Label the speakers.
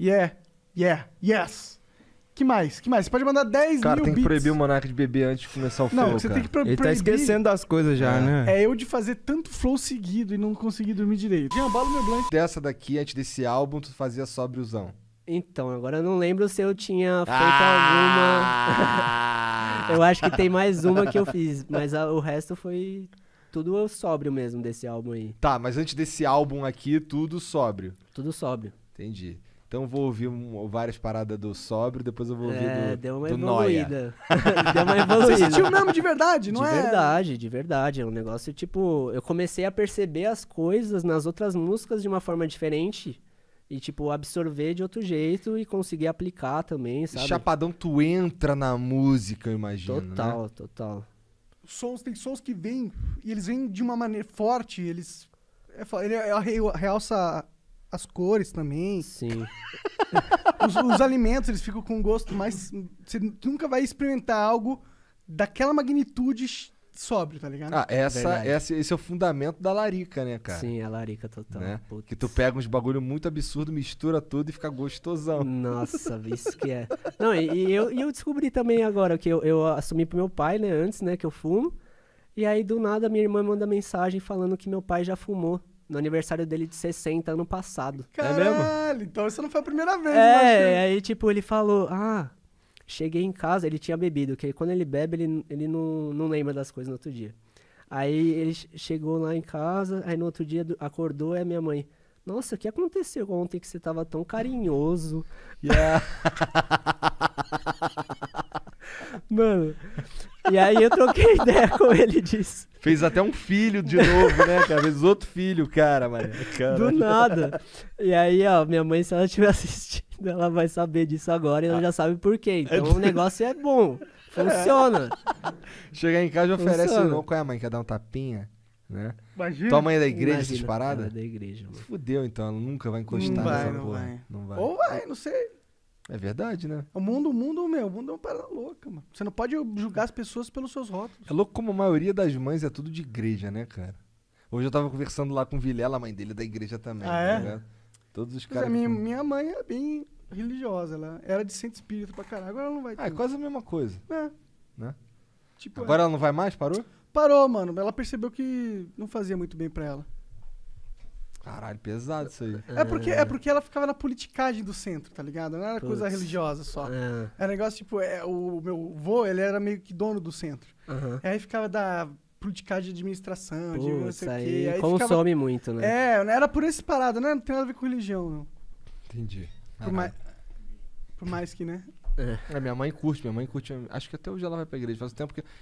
Speaker 1: Yeah, yeah, yes. Que mais? Que mais? Você pode mandar 10 cara, mil tem que beats.
Speaker 2: proibir o Monark de beber antes de começar o flow, Não, você cara. tem que pro Ele tá proibir. tá esquecendo das coisas já, é. né?
Speaker 1: É eu de fazer tanto flow
Speaker 2: seguido e não conseguir dormir direito. Jean, bala meu blank. Dessa daqui, antes desse álbum, tu fazia só brusão. Então, agora eu não lembro se eu tinha feito Ah!
Speaker 3: alguma. eu acho que tem mais uma que eu fiz, mas
Speaker 2: a- o resto foi tudo sóbrio mesmo desse álbum aí. Tá, mas antes desse álbum aqui, tudo sóbrio. Tudo sóbrio. Entendi. Então vou ouvir um, várias paradas do sóbrio, depois eu vou ouvir é, do deu uma do evoluída. deu uma evoluída. Você sentiu mesmo de verdade, não de é? De verdade, de verdade. É um negócio tipo, eu comecei a
Speaker 3: perceber as coisas nas outras músicas de uma forma diferente e tipo absorver de outro jeito e conseguir aplicar também, sabe? Chapadão
Speaker 2: tu entra na música, eu imagino,
Speaker 1: Total, né? total. Sons tem sons que vêm e eles vêm de uma maneira forte, eles é, ele, ele é, é, é, realça as cores também. Sim. os, os, alimentos, eles ficam com gosto mais. Você nunca vai experimentar algo daquela magnitude sóbrio, tá ligado? Ah, essa, essa,
Speaker 2: esse é o fundamento da larica, né, cara? Sim, a larica total. Né? Que tu pega uns bagulho muito absurdo, mistura tudo e fica gostosão. Nossa, isso que é.
Speaker 3: Não, e, e eu, e eu descobri também agora que eu, eu assumi pro meu pai, né, antes, né, que eu fumo. E aí, do nada, minha irmã manda mensagem falando que meu pai já fumou no aniversário dele de 60 ano passado. Caralho, é
Speaker 1: mesmo? então isso não foi a primeira vez, É,
Speaker 3: aí tipo, ele falou, ah, cheguei em casa, ele tinha bebido, que quando ele bebe, ele, ele não, não lembra das coisas no outro dia. Aí ele chegou lá em casa, aí no outro dia acordou, é minha mãe. Nossa, o que aconteceu ontem que você tava tão carinhoso? Yeah. Mano,
Speaker 2: e aí eu troquei ideia com ele disso. Fez até um filho de novo, né, cara? Fez outro filho, cara, mano. Do nada.
Speaker 3: E aí, ó, minha mãe, se ela estiver assistindo, ela vai saber disso agora e ela ah. já sabe por quê. Então é o negócio é bom. Funciona.
Speaker 2: Chegar em casa e oferece um. Qual é a mãe? Quer dar um tapinha? Né?
Speaker 1: Imagina. Tua mãe é da igreja, essas paradas? É da igreja, mano.
Speaker 2: Fudeu, então. Ela nunca vai encostar não vai, nessa não porra. Vai.
Speaker 1: Não vai. Ou vai, não sei.
Speaker 2: É verdade, né?
Speaker 1: O mundo, o mundo, meu, o mundo é uma parada louca, mano. Você não pode
Speaker 2: julgar as pessoas pelos seus rótulos. É louco como a maioria das mães é tudo de igreja, né, cara? Hoje eu tava conversando lá com o Vilela, a mãe dele é da igreja também, ah, tá é? Todos os caras. É, minha,
Speaker 1: minha mãe é bem religiosa, ela era de centro Espírito pra caralho, agora ela não vai ter. Ah, é quase a mesma coisa. É. Né? Tipo, agora é. ela não vai mais? Parou? Parou, mano. Ela percebeu que não fazia muito bem pra ela.
Speaker 2: Caralho, pesado isso aí. É porque, é
Speaker 1: porque ela ficava na politicagem do centro, tá ligado? Não era coisa religiosa só. É. Era negócio tipo, é, o meu vô, ele era meio que dono do centro. Uhum. Aí ficava da politicagem de administração, de não sei o quê. Aí consome ficava... muito, né? É, era por esse parado, né? Não tem nada a ver com religião, não.
Speaker 2: Entendi. Por, ma...
Speaker 1: por mais que, né?
Speaker 2: É. É, minha mãe curte, minha mãe curte. Acho que até hoje ela vai pra igreja. Faz tempo que